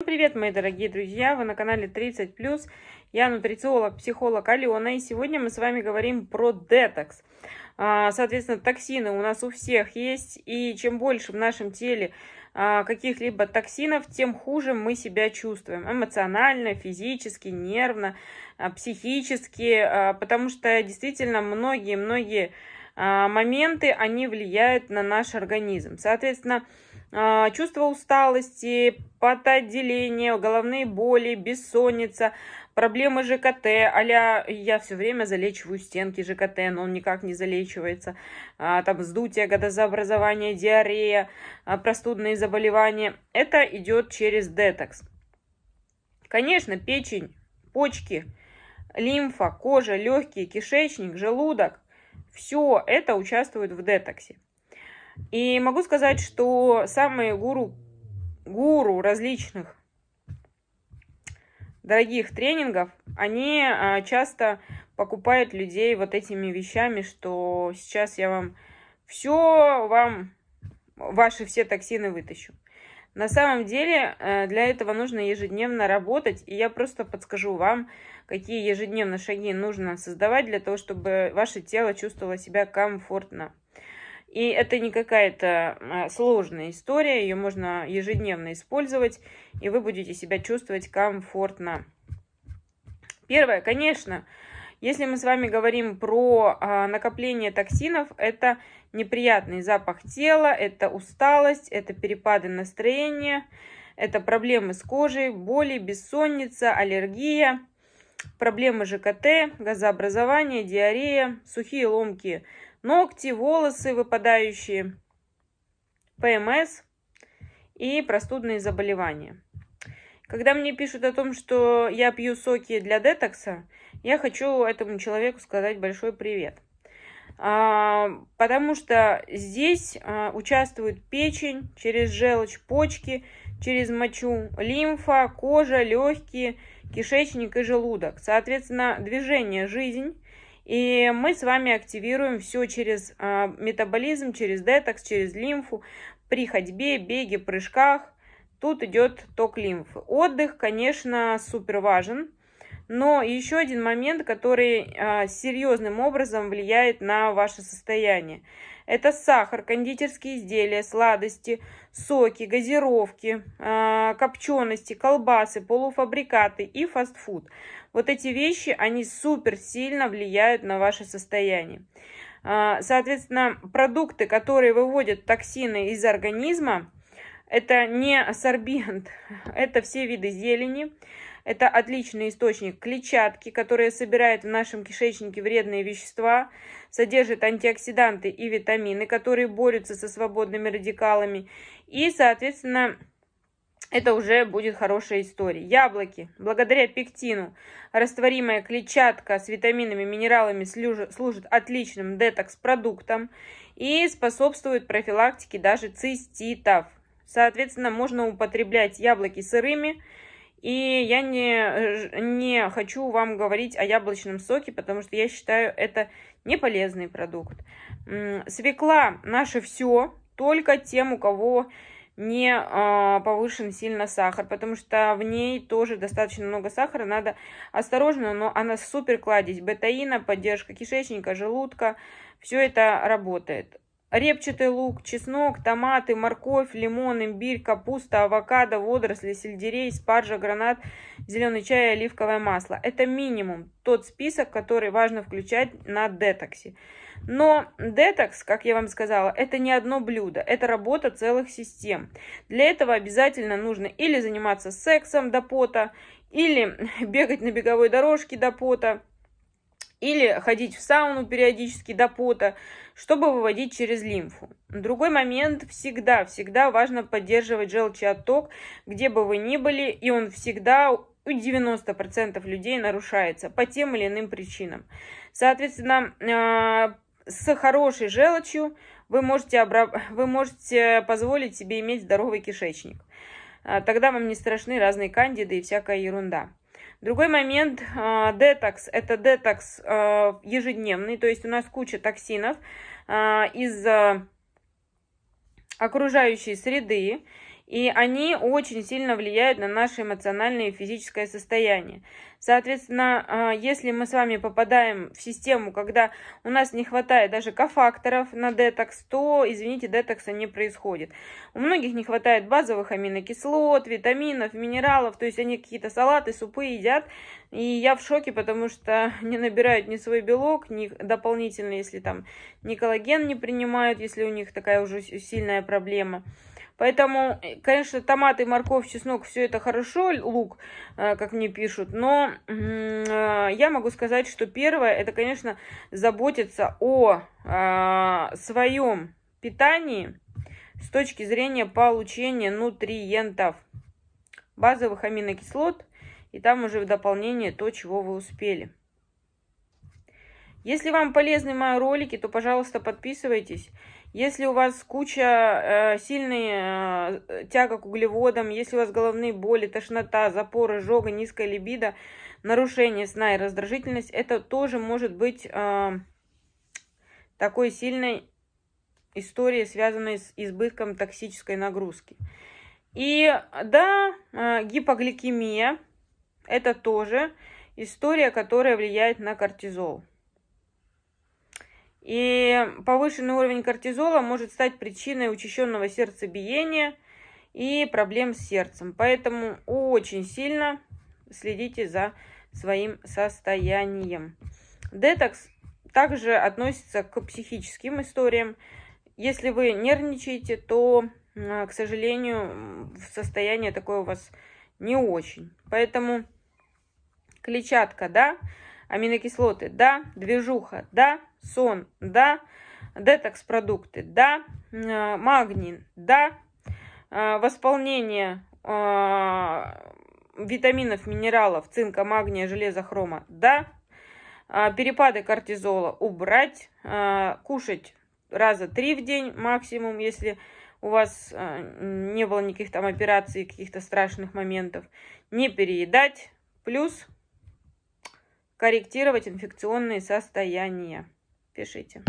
Ну, привет, мои дорогие друзья! Вы на канале 30+. Я нутрициолог, психолог Алена, и сегодня мы с вами говорим про детокс. А, соответственно, токсины у нас у всех есть, и чем больше в нашем теле а, каких-либо токсинов, тем хуже мы себя чувствуем. Эмоционально, физически, нервно, а, психически, потому что действительно многие-многие моменты, они влияют на наш организм. Соответственно, а, чувство усталости, потоотделение, головные боли, бессонница, проблемы ЖКТ, а я все время залечиваю стенки ЖКТ, но он никак не залечивается, а, там вздутие, газообразование, диарея, а, простудные заболевания, это идет через детокс. Конечно, печень, почки, лимфа, кожа, легкие, кишечник, желудок, все это участвует в детоксе. И могу сказать, что самые гуру, гуру различных дорогих тренингов, они а, часто покупают людей вот этими вещами, что сейчас я вам все, вам ваши все токсины вытащу. На самом деле э, для этого нужно ежедневно работать, и я просто подскажу вам, какие ежедневно шаги нужно создавать для того, чтобы ваше тело чувствовало себя комфортно. И это не какая-то а, сложная история, ее можно ежедневно использовать, и вы будете себя чувствовать комфортно. Первое, конечно, если мы с вами говорим про а, накопление токсинов, это неприятный запах тела, это усталость, это перепады настроения, это проблемы с кожей, боли, бессонница, аллергия, проблемы ЖКТ, газообразование, диарея, сухие ломки, ногти, волосы выпадающие, ПМС и простудные заболевания. Когда мне пишут о том, что я пью соки для детокса, я хочу этому человеку сказать большой привет. А, потому что здесь а, участвует печень, через желчь, почки, через мочу, лимфа, кожа, легкие – кишечник и желудок. Соответственно, движение – жизнь. И мы с вами активируем все через а, метаболизм, через детокс, через лимфу при ходьбе, беге, прыжках. Тут идет ток лимфы. Отдых, конечно, супер важен. Но еще один момент, который а, серьезным образом влияет на ваше состояние. Это сахар, кондитерские изделия, сладости, соки, газировки, а, копчености, колбасы, полуфабрикаты и фастфуд. Вот эти вещи, они супер сильно влияют на ваше состояние. А, соответственно, продукты, которые выводят токсины из организма, это не сорбент, это все виды зелени. Это отличный источник клетчатки, которая собирает в нашем кишечнике вредные вещества, содержит антиоксиданты и витамины, которые борются со свободными радикалами. И, соответственно, это уже будет хорошая история. Яблоки. Благодаря пектину растворимая клетчатка с витаминами и минералами служит отличным детокс-продуктом и способствует профилактике даже циститов. Соответственно, можно употреблять яблоки сырыми. И я не, не хочу вам говорить о яблочном соке, потому что я считаю, это не полезный продукт. Свекла наше все, только тем, у кого не э, повышен сильно сахар, потому что в ней тоже достаточно много сахара, надо осторожно, но она супер кладезь бетаина, поддержка кишечника, желудка, все это работает репчатый лук, чеснок, томаты, морковь, лимон, имбирь, капуста, авокадо, водоросли, сельдерей, спаржа, гранат, зеленый чай и оливковое масло. Это минимум, тот список, который важно включать на детоксе. Но детокс, как я вам сказала, это не одно блюдо, это работа целых систем. Для этого обязательно нужно или заниматься сексом до пота, или бегать на беговой дорожке до пота, или ходить в сауну периодически до пота, чтобы выводить через лимфу. Другой момент – всегда, всегда важно поддерживать желчный отток, где бы вы ни были, и он всегда у 90% людей нарушается по тем или иным причинам. Соответственно, э, с хорошей желчью вы можете, обраб... вы можете позволить себе иметь здоровый кишечник. Э, тогда вам не страшны разные кандиды и всякая ерунда. Другой момент, а, детокс, это детокс а, ежедневный, то есть у нас куча токсинов а, из окружающей среды, и они очень сильно влияют на наше эмоциональное и физическое состояние. Соответственно, а, если мы с вами попадаем в систему, когда у нас не хватает даже кофакторов на детокс, то, извините, детокса не происходит. У многих не хватает базовых аминокислот, витаминов, минералов, то есть они какие-то салаты, супы едят, и я в шоке, потому что не набирают ни свой белок, ни дополнительно, если там ни коллаген не принимают, если у них такая уже сильная проблема. Поэтому, э, конечно, томаты, морковь, чеснок, все это хорошо, лук, э, как мне пишут, но э, я могу сказать, что первое, это, конечно, заботиться о своем питании с точки зрения получения нутриентов, базовых аминокислот, и там уже в дополнение то, чего вы успели. Если вам полезны мои ролики, то, пожалуйста, подписывайтесь. Если у вас куча э, сильная э, тяга к углеводам, если у вас головные боли, тошнота, запоры, жога, низкая либидо, нарушение сна и раздражительность, это тоже может быть э, такой сильной историей, связанной с избытком токсической нагрузки. И да, э, гипогликемия – это тоже история, которая влияет на кортизол. И повышенный уровень кортизола может стать причиной учащенного сердцебиения и проблем с сердцем. Поэтому очень сильно следите за своим состоянием. Детокс также относится к психическим историям. Если вы нервничаете, то, к сожалению, состояние такое у вас не очень. Поэтому клетчатка, да, Аминокислоты, да. Движуха, да. Сон, да. Детокс-продукты, да. Э, магнин, да. Э, восполнение э, витаминов, минералов, цинка, магния, железа, хрома, да. Перепады кортизола убрать, кушать раза три в день максимум, если у вас не было никаких там операций, каких-то страшных моментов. Не переедать. Плюс корректировать инфекционные состояния. Пишите.